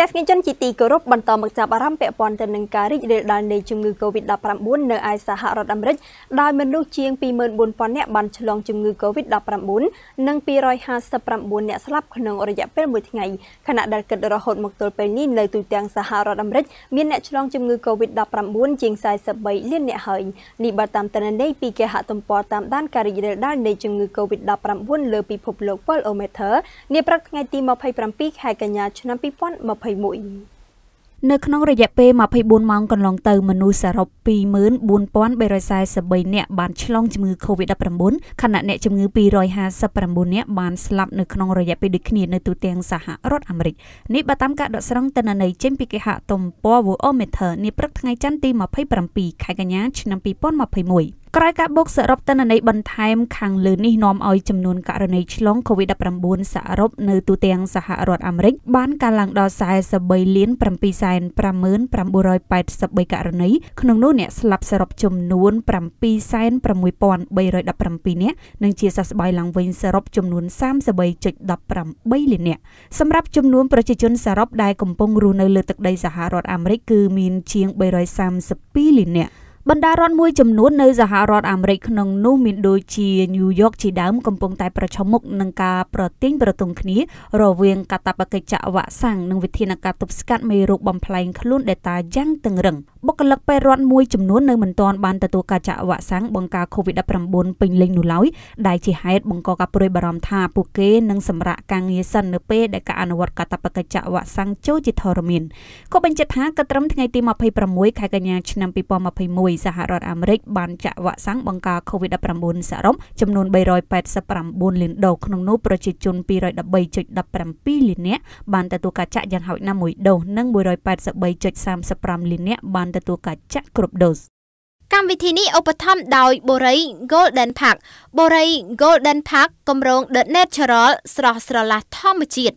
ទស្សនិកជនជាទីគោរពបន្តមកចាប់អារម្មណ៍ពាក់ព័ន្ធទៅនឹងការរីករាលដាលនៃជំងឺ Covid-19 នៅឯសហរដ្ឋអាមេរិកដោយមនុស្សជាង24,000នាក់បានឆ្លងជំងឺ Covid-19 និង259អ្នកស្លាប់ក្នុងរយៈពេលមួយថ្ងៃខណៈដែលគិតរហូតមកទល់ពេលនេះនៅទូទាំងសហរដ្ឋអាមេរិកមានអ្នកឆ្លងជំងឺ Covid-19 ជាង43លាននាក់ហើយនេះបើតាមទិន្នន័យពីគេហទំព័រតាមដានការរីករាលដាលនៃជំងឺ Covid-19 លើពិភពលោក Worldometer នាព្រឹកថ្ងៃទី27ខែកញ្ញាឆ្នាំ2020 2021នៅក្នុងរយៈពេល24ម៉ោងកន្លងទៅមនុស្សសរុប24,343នាក់បានឆ្លងជំងឺ Covid-19 ខណៈអ្នកជំងឺ259នាក់បានស្លាប់នៅក្នុងរយៈពេលដូចគ្នានៅទូទាំងសហរដ្ឋអាមេរិកនេះបើតាមការដកស្រង់ទិន្នន័យចេញពីគេហទំព័រ Worldometer នាព្រឹកថ្ងៃច័ន្ទទី27ខែកញ្ញាឆ្នាំ2021ក្រោយការបូកសរុបទិន្នន័យបន្ថែមខាងលើនេះនាំឲ្យចំនួនករណីឆ្លង COVID-19 សរុបនៅទូទាំងសហរដ្ឋអាមេរិកបានកើនឡើងដល់43លាន759,983ករណីក្នុងនោះអ្នកស្លាប់សរុបចំនួន763,317នាក់និងជាសះស្បើយឡើងវិញសរុបចំនួន33.18លាននាក់សម្រាប់ចំនួនប្រជាជនសរុបដែលកំពុងរស់នៅលើទឹកដីសហរដ្ឋអាមេរិកគឺមានជាង332លាននាក់បណ្ដារដ្ឋមួយចំនួននៅសហរដ្ឋអាមេរិកក្នុងនោះមានដូចជាញូវយ៉កជាដើមកំពុងតែប្រឈមមុខនឹងការប្រទាញប្រទង់គ្នារវាងកាតព្វកិច្ចចាក់វ៉ាក់សាំងនិងវិធានការទប់ស្កាត់មេរោគបំផ្លែងខ្លួនដែលតាយ៉ាងតឹងរឹងបុគ្គលិកពេទ្យរដ្ឋមួយចំនួននៅមិនទាន់បានទទួលការចាក់វ៉ាក់សាំងបង្ការ COVID-19 ពេញលេញនោះឡើយដែលជាហេតុបង្កការព្រួយបារម្ភថាពួកគេនឹងសម្រាកការងារសិននៅពេលដែលការអនុវត្តកាតព្វកិច្ចចាក់វ៉ាក់សាំងចូលជាធរមានក៏បញ្ជាក់ថាកត្រឹមថ្ងៃទី26ខែកញ្ញាឆ្នាំ2021សហរដ្ឋអាមេរិកបានចាក់វ៉ាក់សាំងបង្ការ COVID-19 សរុបចំនួន389លានដូសក្នុងនោះប្រជាជន213.17លាននាក់បានទទួលការចាក់យ៉ាងហោចណាស់មួយដូសនិង183.35លាននាក់បានទទួលការចាក់គ្រប់ដូសកម្មវិធីនេះឧបត្ថម្ភដោយបូរី Golden Park បូរី Golden Park គម្រោង The Natural ស្រស់ស្រឡះធម្មជាតិ